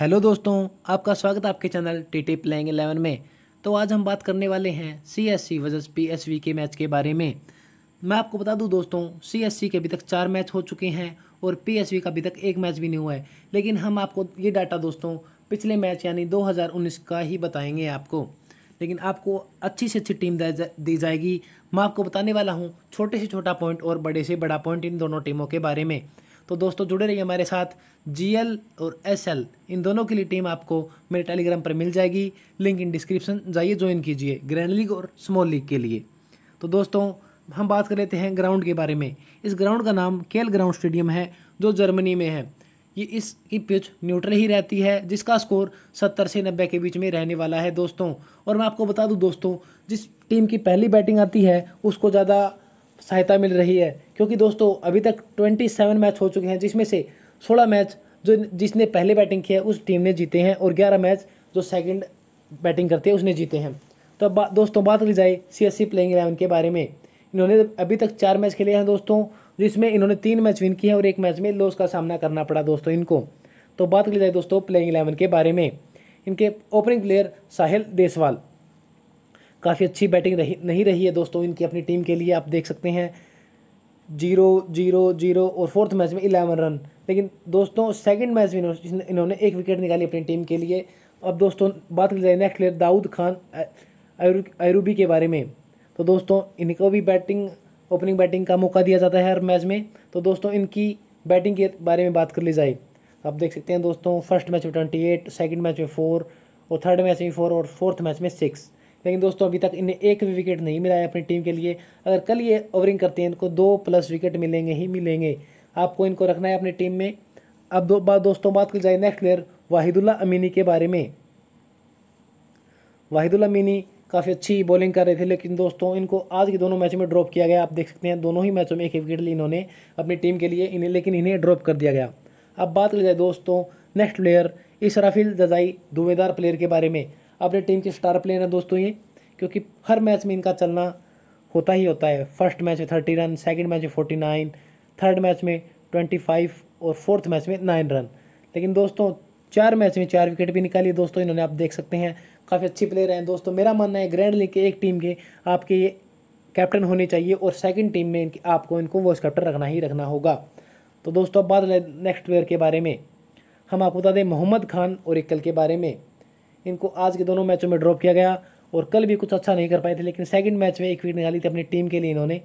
hello दोस्तों आपका स्वागत है आपके channel T T playing eleven में तो आज हम बात करने वाले हैं C S C versus P S V के मैच के बारे में मैं आपको बता दूं दोस्तों सी एस सी के अभी तक चार मैच हो चुके हैं और पी एस वी का अभी तक एक मैच भी नहीं हुआ है लेकिन हम आपको ये डाटा दोस्तों पिछले मैच यानी दो हज़ार उन्नीस का ही बताएंगे आपको लेकिन आपको अच्छी से अच्छी टीम दी जाएगी मैं आपको बताने वाला हूँ छोटे से छोटा पॉइंट और बड़े से बड़ा पॉइंट इन दोनों टीमों के बारे में तो दोस्तों जुड़े रहिए हमारे साथ जीएल और एसएल इन दोनों के लिए टीम आपको मेरे टेलीग्राम पर मिल जाएगी लिंक इन डिस्क्रिप्शन जाइए ज्वाइन कीजिए ग्रैंड लीग और स्मॉल लीग के लिए तो दोस्तों हम बात कर लेते हैं ग्राउंड के बारे में इस ग्राउंड का नाम केल ग्राउंड स्टेडियम है जो जर्मनी में है ये इसकी पिच न्यूट्रल ही रहती है जिसका स्कोर सत्तर से नब्बे के बीच में रहने वाला है दोस्तों और मैं आपको बता दूं दोस्तों जिस टीम की पहली बैटिंग आती है उसको ज़्यादा सहायता मिल रही है क्योंकि दोस्तों अभी तक 27 मैच हो चुके हैं जिसमें से 16 मैच जो जिसने पहले बैटिंग की है उस टीम ने जीते हैं और 11 मैच जो सेकंड बैटिंग करते हैं उसने जीते हैं तो अब बा, दोस्तों बात की जाए सी एस प्लेइंग इलेवन के बारे में इन्होंने अभी तक चार मैच खेले हैं दोस्तों जिसमें इन्होंने तीन मैच विन किए हैं और एक मैच में लॉस का सामना करना पड़ा दोस्तों इनको तो बात की जाए दोस्तों प्लेइंग इलेवन के बारे में इनके ओपनिंग प्लेयर साहिल देसवाल काफ़ी अच्छी बैटिंग रही नहीं रही है दोस्तों इनकी अपनी टीम के लिए आप देख सकते हैं जीरो जीरो जीरो और फोर्थ मैच में इलेवन रन लेकिन दोस्तों सेकंड मैच में इन्होंने एक विकेट निकाली अपनी टीम के लिए अब दोस्तों बात की जाए नेक्स्ट प्लेयर दाऊद खान आयरूबी के बारे में तो दोस्तों इनको भी बैटिंग ओपनिंग बैटिंग का मौका दिया जाता है हर मैच में तो दोस्तों इनकी बैटिंग के बारे में बात कर ली जाए आप देख सकते हैं दोस्तों फर्स्ट मैच में ट्वेंटी एट सेकेंड मैच में फ़ोर और थर्ड मैच में फ़ोर और फोर्थ मैच में सिक्स लेकिन दोस्तों अभी तक इन्हें एक भी विकेट नहीं मिला है अपनी टीम के लिए अगर कल ये ओवरिंग करते हैं इनको दो प्लस विकेट मिलेंगे ही मिलेंगे आपको इनको रखना है अपनी टीम में अब दो बात दोस्तों बात की जाए नेक्स्ट प्लेयर वाहिदुल्ला अमीनी के बारे में वाहिदुल्ला अमीनी काफ़ी अच्छी बॉलिंग कर रहे थे लेकिन दोस्तों इनको आज के दोनों मैचों में ड्रॉप किया गया आप देख सकते हैं दोनों ही मैचों में एक विकेट ली इन्होंने अपनी टीम के लिए इन्हें लेकिन इन्हें ड्रॉप कर दिया गया अब बात की जाए दोस्तों नेक्स्ट प्लेयर इसराफिल जजाई दुवेदार प्लेयर के बारे में अपने टीम के स्टार प्लेयर हैं दोस्तों ये क्योंकि हर मैच में इनका चलना होता ही होता है फर्स्ट मैच में थर्टी रन सेकेंड मैच में फोर्टी नाइन थर्ड मैच में ट्वेंटी फाइव और फोर्थ मैच में नाइन रन लेकिन दोस्तों चार मैच में चार विकेट भी निकाली दोस्तों इन्होंने आप देख सकते हैं काफ़ी अच्छी प्लेयर हैं दोस्तों मेरा मानना है ग्रैंड लीग के एक टीम के आपके ये कैप्टन होने चाहिए और सेकंड टीम में इनकी आपको इनको वॉइस कैप्टन रखना ही रखना होगा तो दोस्तों अब बात नेक्स्ट प्लेयर के बारे में हम आपको बता दें मोहम्मद खान और इक्कल के बारे में इनको आज के दोनों मैचों में ड्रॉप किया गया और कल भी कुछ अच्छा नहीं कर पाए थे लेकिन सेकंड मैच में एक विकेट निकाली थी अपनी टीम के लिए इन्होंने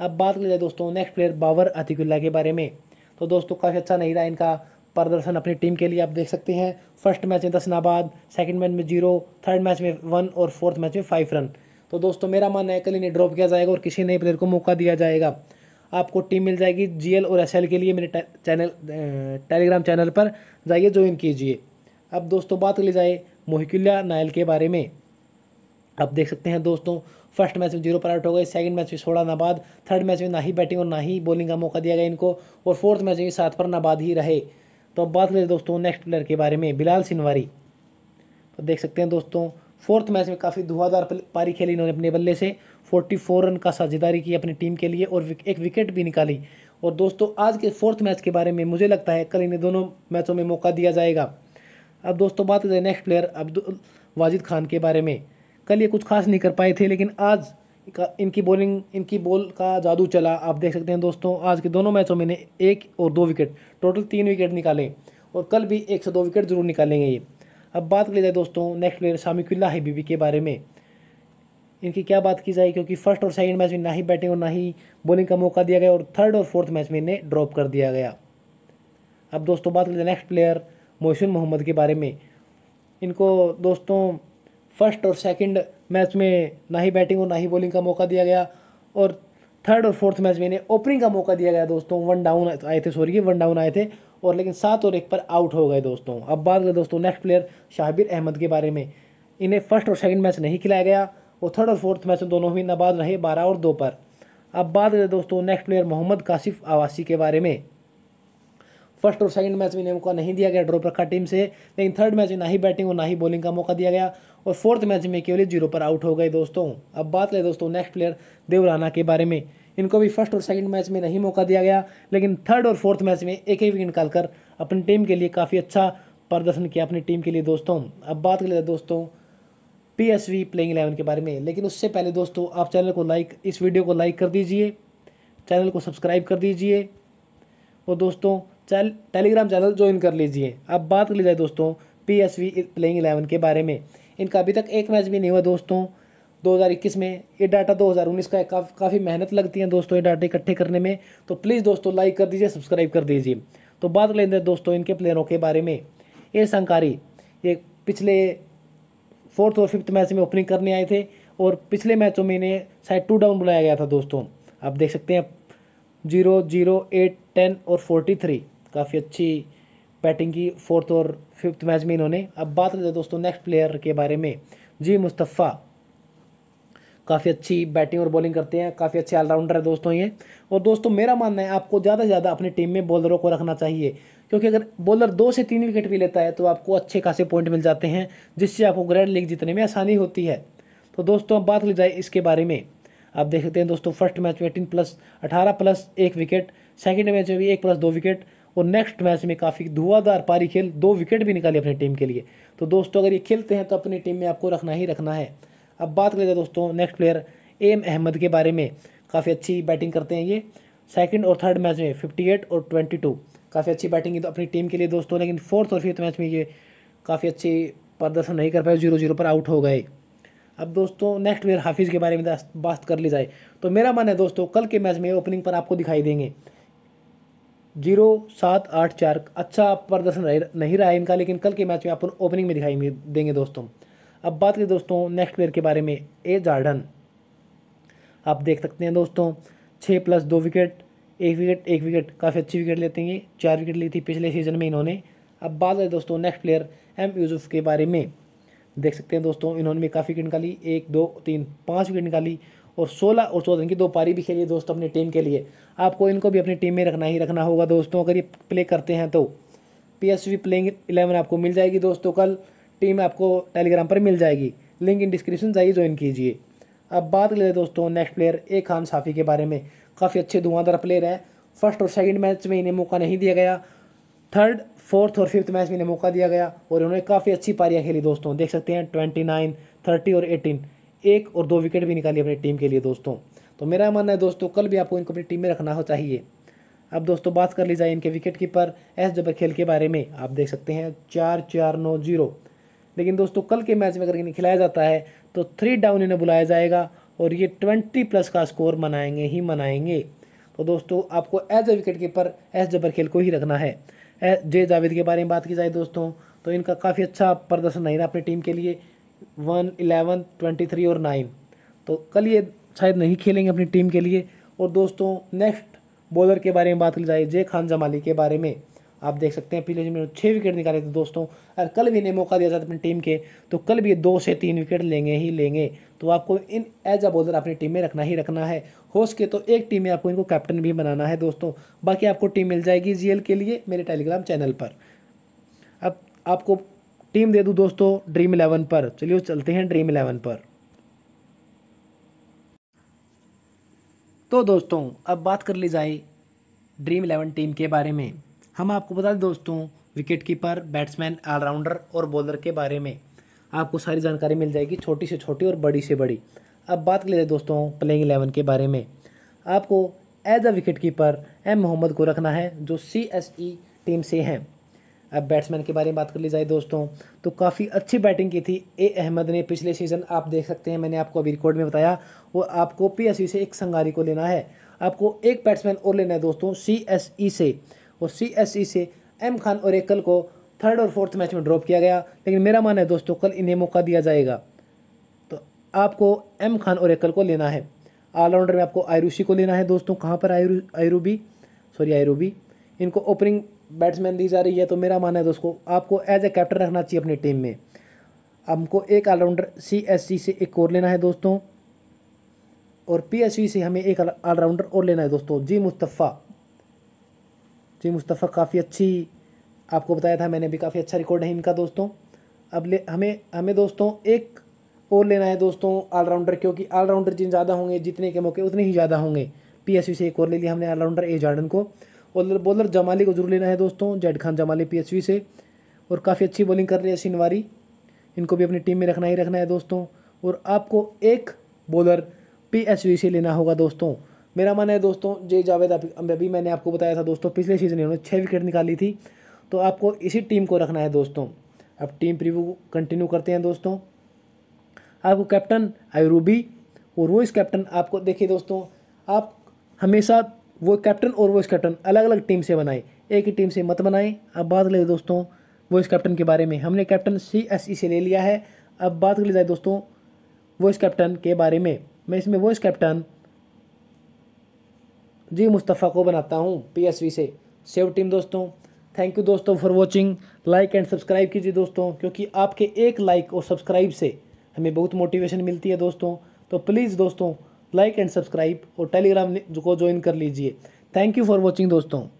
अब बात कर जाए दोस्तों नेक्स्ट प्लेयर बाबर अतिकुल्ला के बारे में तो दोस्तों काफ़ी अच्छा नहीं रहा इनका प्रदर्शन अपनी टीम के लिए आप देख सकते हैं फर्स्ट मैच में दस नाबाद सेकेंड मैच में जीरो थर्ड मैच में वन और फोर्थ मैच में फाइव रन तो दोस्तों मेरा मानना है कल इन्हें ड्रॉप किया जाएगा और किसी नए प्लेयर को मौका दिया जाएगा आपको टीम मिल जाएगी जी और एस के लिए मेरे चैनल टेलीग्राम चैनल पर जाइए ज्वाइन कीजिए अब दोस्तों बात कर ली जाए मोहिकुल्ला नायल के बारे में आप देख सकते हैं दोस्तों फर्स्ट मैच में जीरो पर आउट हो गए सेकंड मैच में सोलह नाबाद थर्ड मैच में ना ही बैटिंग और ना ही बॉलिंग का मौका दिया गया इनको और फोर्थ मैच में सात पर नाबाद ही रहे तो अब बात करें दोस्तों नेक्स्ट प्लेयर के बारे में बिलाल सिनवारी तो देख सकते हैं दोस्तों फोर्थ मैच में काफ़ी धुआंधार पारी खेली इन्होंने अपने बल्ले से फोर्टी रन का साझेदारी की अपनी टीम के लिए और एक विकेट भी निकाली और दोस्तों आज के फोर्थ मैच के बारे में मुझे लगता है कल इन्हें दोनों मैचों में मौका दिया जाएगा अब दोस्तों बात करें नेक्स्ट प्लेयर अब्दुल वाजिद खान के बारे में कल ये कुछ खास नहीं कर पाए थे लेकिन आज इनकी बॉलिंग इनकी बॉल का जादू चला आप देख सकते हैं दोस्तों आज के दोनों मैचों में एक और दो विकेट टोटल तीन विकेट निकाले और कल भी एक से दो विकेट जरूर निकालेंगे ये अब बात कर ली जाए दोस्तों नेक्स्ट प्लेयर शामिकुल्ला हबीबी के बारे में इनकी क्या बात की जाए क्योंकि फर्स्ट और सेकंड मैच में ना ही बैटिंग और ना ही बॉलिंग का मौका दिया गया और थर्ड और फोर्थ मैच में इन्हें ड्रॉप कर दिया गया अब दोस्तों बात की जाए नेक्स्ट प्लेयर मोहसिन मोहम्मद के बारे में इनको दोस्तों फर्स्ट और सेकंड मैच में ना ही बैटिंग और ना ही बॉलिंग का मौका दिया गया और थर्ड और फोर्थ मैच में इन्हें ओपनिंग का मौका दिया गया दोस्तों वन डाउन आए थे सॉरी वन डाउन आए थे और लेकिन सात और एक पर आउट हो गए दोस्तों अब बात करें दोस्तों नेक्स्ट प्लेयर शाहबिर अहमद के बारे में इन्हें फर्स्ट और सेकेंड मैच नहीं खिलाया गया और थर्ड और फोर्थ मैच में दोनों ही नबाद रहे बारह और दो पर अब बात करें दोस्तों नेक्स्ट प्लेयर मोहम्मद कासिफ आवासी के बारे में फर्स्ट और सेकंड मैच में इन्हें मौका नहीं दिया गया ड्रॉप रखा टीम से लेकिन थर्ड मैच में ना ही बैटिंग और ना ही बॉलिंग का मौका दिया गया और फोर्थ मैच में केवल जीरो पर आउट हो गए दोस्तों अब बात करें दोस्तों नेक्स्ट प्लेयर देवराना के बारे में इनको भी फर्स्ट और सेकंड मैच में नहीं मौका दिया गया लेकिन थर्ड और फोर्थ मैच में एक ही विकेट निकालकर अपनी टीम के लिए काफ़ी अच्छा प्रदर्शन किया अपनी टीम के लिए दोस्तों अब बात करें दोस्तों P S V playing eleven के बारे में लेकिन उससे पहले दोस्तों आप चैनल को लाइक इस वीडियो को लाइक कर दीजिए चैनल को सब्सक्राइब कर दीजिए और दोस्तों चल टेलीग्राम चैनल ज्वाइन कर लीजिए अब बात कर ली जाए दोस्तों P S V playing eleven के बारे में इनका अभी तक एक मैच भी नहीं हुआ दोस्तों 2021 में ये डाटा 2019 का काफ़ काफ़ी मेहनत लगती है दोस्तों ये डाटा इकट्ठे करने में तो प्लीज़ दोस्तों लाइक कर दीजिए सब्सक्राइब कर दीजिए तो बात लेते हैं दोस्तों इनके प्लेयरों के बारे में ये शंकारी ये पिछले फोर्थ और फिफ्थ मैच में ओपनिंग करने आए थे और पिछले मैचों में इन्हें शायद टू डाउन बुलाया गया था दोस्तों आप देख सकते हैं जीरो जीरो एट टेन और फोर्टी थ्री काफ़ी अच्छी बैटिंग की फोर्थ और फिफ्थ मैच में इन्होंने अब बात करते हैं दोस्तों नेक्स्ट प्लेयर के बारे में जी मुस्तफ़ा काफ़ी अच्छी बैटिंग और बॉलिंग करते हैं काफ़ी अच्छे ऑलराउंडर है दोस्तों ये और दोस्तों मेरा मानना है आपको ज़्यादा से ज़्यादा अपनी टीम में बॉलरों को रखना चाहिए क्योंकि अगर बॉलर दो से तीन विकेट भी लेता है तो आपको अच्छे खासे पॉइंट मिल जाते हैं जिससे आपको ग्रैंड लीग जीतने में आसानी होती है तो दोस्तों अब बात ली जाए इसके बारे में आप देख सकते हैं दोस्तों फर्स्ट मैच में एटीन प्लस अठारह प्लस एक विकेट सेकेंड मैच में भी एक प्लस दो विकेट और नेक्स्ट मैच में काफ़ी धुआंधार पारी खेल दो विकेट भी निकाली अपनी टीम के लिए तो दोस्तों अगर ये खेलते हैं तो अपनी टीम में आपको रखना ही रखना है अब बात करें दोस्तों नेक्स्ट प्लेयर एम अहमद के बारे में काफ़ी अच्छी बैटिंग करते हैं ये सेकंड और थर्ड मैच में 58 और 22 काफ़ी अच्छी बैटिंग तो अपनी टीम के लिए दोस्तों लेकिन फोर्थ और फिफ्थ मैच में ये काफ़ी अच्छी प्रदर्शन नहीं कर पाए जीरो जीरो पर आउट हो गए अब दोस्तों नेक्स्ट प्लेयर हाफिज़ के बारे में बात कर ली जाए तो मेरा मन है दोस्तों कल के मैच में ओपनिंग पर आपको दिखाई देंगे जीरो सात आठ चार अच्छा प्रदर्शन नहीं रहा है इनका लेकिन कल के मैच में अपन ओपनिंग में दिखाई देंगे दोस्तों अब बात करें दोस्तों नेक्स्ट प्लेयर के बारे में ए जार्डन आप देख सकते हैं दोस्तों छः प्लस दो विकेट एक विकेट एक विकेट काफ़ी अच्छी विकेट लेते हैं चार विकेट ली थी पिछले सीजन में इन्होंने अब बात करें दोस्तों नेक्स्ट प्लेयर एम यूसुफ के बारे में देख सकते हैं दोस्तों इन्होंने भी काफ़ी विकेट निकाली एक दो तीन पाँच विकेट निकाली और सोलह और चौदह इनकी दो पारी भी खेली दोस्तों अपनी टीम के लिए आपको इनको भी अपनी टीम में रखना ही रखना होगा दोस्तों अगर ये प्ले करते हैं तो पी एस प्लेइंग इलेवन आपको मिल जाएगी दोस्तों कल टीम आपको टेलीग्राम पर मिल जाएगी लिंक इन डिस्क्रिप्शन जाइए ज्वाइन कीजिए अब बात कर दोस्तों next player A Khan Safi के बारे में काफ़ी अच्छे धुआंधार प्लेयर हैं फर्स्ट और सेकंड मैच में इन्हें मौका नहीं दिया गया थर्ड फोर्थ और फिफ्थ मैच में इन्हें मौका दिया गया और इन्होंने काफ़ी अच्छी पारियाँ खेली दोस्तों देख सकते हैं ट्वेंटी नाइन थर्टी और एटीन एक और दो विकेट भी निकाली अपनी टीम के लिए दोस्तों तो मेरा मानना है दोस्तों कल भी आपको इनको अपनी टीम में रखना हो चाहिए अब दोस्तों बात कर ली जाए इनके विकेट कीपर एस जबर खेल के बारे में आप देख सकते हैं चार चार नौ जीरो लेकिन दोस्तों कल के मैच में अगर इन्हें खिलाया जाता है तो थ्री डाउन इन्हें बुलाया जाएगा और ये ट्वेंटी प्लस का स्कोर मनाएंगे ही मनाएंगे तो दोस्तों आपको as a wicket keeper S Jabarkhel को ही रखना है जे जावेद के बारे में बात की जाए दोस्तों तो इनका काफ़ी अच्छा प्रदर्शन नहीं रहा अपनी टीम के लिए वन इलेवन ट्वेंटी थ्री और नाइन तो कल ये शायद नहीं खेलेंगे अपनी टीम के लिए और दोस्तों नेक्स्ट बॉलर के बारे में बात की जाए जय खान जमाली के बारे में आप देख सकते हैं पिछले जिनमें छः विकेट निकाले थे दोस्तों अगर कल भी इन्हें मौका दिया जाता अपनी टीम के तो कल भी दो से तीन विकेट लेंगे ही लेंगे तो आपको इन एज अ बॉलर अपनी टीम में रखना ही रखना है हो सके तो एक टीम में आपको इनको कैप्टन भी बनाना है दोस्तों बाकी आपको टीम मिल जाएगी जी के लिए मेरे टेलीग्राम चैनल पर अब आपको टीम दे दूँ दोस्तों ड्रीम इलेवन पर चलिए चलते हैं ड्रीम इलेवन पर तो दोस्तों अब बात कर ली जाए ड्रीम इलेवन टीम के बारे में हम आपको बता दें दोस्तों विकेट कीपर बैट्समैन ऑलराउंडर और बॉलर के बारे में आपको सारी जानकारी मिल जाएगी छोटी से छोटी और बड़ी से बड़ी अब बात कर जाए दोस्तों प्लेइंग इलेवन के बारे में आपको as a wicket keeper M Mohammad को रखना है जो सी एस ई टीम से हैं अब बैट्समैन के बारे में बात कर ली जाए दोस्तों तो काफ़ी अच्छी बैटिंग की थी ए अहमद ने पिछले सीज़न आप देख सकते हैं मैंने आपको अभी रिकॉर्ड में बताया वो आपको पी से एक संगारी को लेना है आपको एक बैट्समैन और लेना है दोस्तों सी e से और सी e से एम खान और एकल को थर्ड और फोर्थ मैच में ड्रॉप किया गया लेकिन मेरा मानना है दोस्तों कल इन्हें मौका दिया जाएगा तो आपको एम खान और एकल को लेना है ऑलराउंडर में आपको आयरूसी को लेना है दोस्तों कहाँ पर आयरू आयरूबी सॉरी आयरूबी इनको ओपनिंग बैट्समैन दी जा रही है तो मेरा मानना है तो उसको आपको एज ए कैप्टन रखना चाहिए अपनी टीम में हमको एक ऑलराउंडर सी एस सी से एक और लेना है दोस्तों और पी एस सी से हमें एक ऑलराउंडर और लेना है दोस्तों जी मुस्तफ़ा जी मुस्तफ़ा काफ़ी अच्छी आपको बताया था मैंने भी काफ़ी अच्छा रिकॉर्ड है इनका दोस्तों अब ले हमें हमें दोस्तों एक और लेना है दोस्तों ऑलराउंडर क्योंकि ऑलराउंडर जिन ज़्यादा होंगे जितने के मौके उतने ही ज़्यादा होंगे पीएसयू से एक और ले लिया हमने ऑलराउंडर ए जार्डन को बॉलर बॉलर जमाली को जरूर लेना है दोस्तों जैड खान जमाली पी से और काफ़ी अच्छी बॉलिंग कर रही है सिनवारी इनको भी अपनी टीम में रखना ही रखना है दोस्तों और आपको एक बॉलर पी से लेना होगा दोस्तों मेरा मानना है दोस्तों जे जावेद अभी मैंने आपको बताया था दोस्तों पिछले सीजन इन्होंने छः विकेट निकाली थी तो आपको इसी टीम को रखना है दोस्तों अब टीम प्रिव्यू कंटिन्यू करते हैं दोस्तों आपको कैप्टन आयुरूबी और वो इस कैप्टन आपको देखिए दोस्तों आप हमेशा वो कैप्टन और वॉइस कैप्टन अलग अलग टीम से बनाए एक ही टीम से मत बनाएं अब बात ले दोस्तों वॉइस कैप्टन के बारे में हमने कैप्टन सी एस ई से ले लिया है अब बात कर ली जाए दोस्तों वॉइस कैप्टन के बारे में मैं इसमें वॉइस कैप्टन जी मुस्तफ़ा को बनाता हूँ पीएसवी से सेव टीम दोस्तों थैंक यू दोस्तों for watching like and subscribe कीजिए दोस्तों क्योंकि आपके एक लाइक और सब्सक्राइब से हमें बहुत मोटिवेशन मिलती है दोस्तों तो प्लीज़ दोस्तों लाइक एंड सब्सक्राइब और टेलीग्राम को ज्वाइन कर लीजिए थैंक यू फॉर वॉचिंग दोस्तों